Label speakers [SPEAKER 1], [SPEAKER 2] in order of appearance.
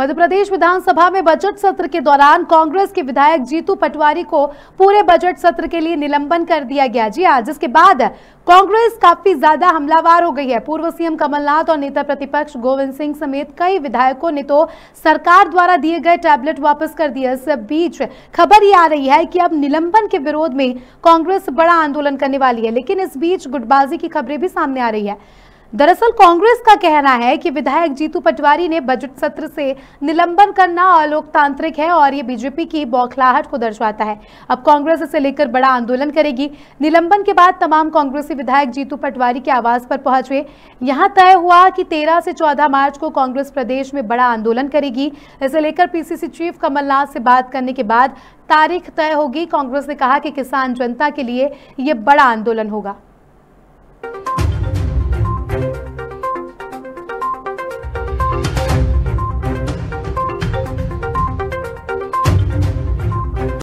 [SPEAKER 1] मध्य प्रदेश विधानसभा में बजट सत्र के दौरान कांग्रेस के विधायक जीतू पटवारी को पूरे बजट सत्र के लिए निलंबन कर दिया गया जी आज जिसके बाद कांग्रेस काफी ज्यादा हमलावार हो गई है पूर्व सीएम कमलनाथ और नेता प्रतिपक्ष गोविंद सिंह समेत कई विधायकों ने तो सरकार द्वारा दिए गए टैबलेट वापस कर दिया इस बीच खबर ये आ रही है की अब निलंबन के विरोध में कांग्रेस बड़ा आंदोलन करने वाली है लेकिन इस बीच गुटबाजी की खबरें भी सामने आ रही है दरअसल कांग्रेस का कहना है कि विधायक जीतू पटवारी ने बजट सत्र से निलंबन करना अलोकतांत्रिक है और ये बीजेपी की बौखलाहट को दर्शाता है अब कांग्रेस इसे लेकर बड़ा आंदोलन करेगी निलंबन के बाद तमाम कांग्रेसी विधायक जीतू पटवारी के आवास पर पहुंचे यहां तय हुआ कि 13 से 14 मार्च को कांग्रेस प्रदेश में बड़ा आंदोलन करेगी इसे लेकर पीसीसी चीफ कमलनाथ से बात करने के बाद तारीख तय होगी कांग्रेस ने कहा कि किसान जनता के लिए ये बड़ा आंदोलन होगा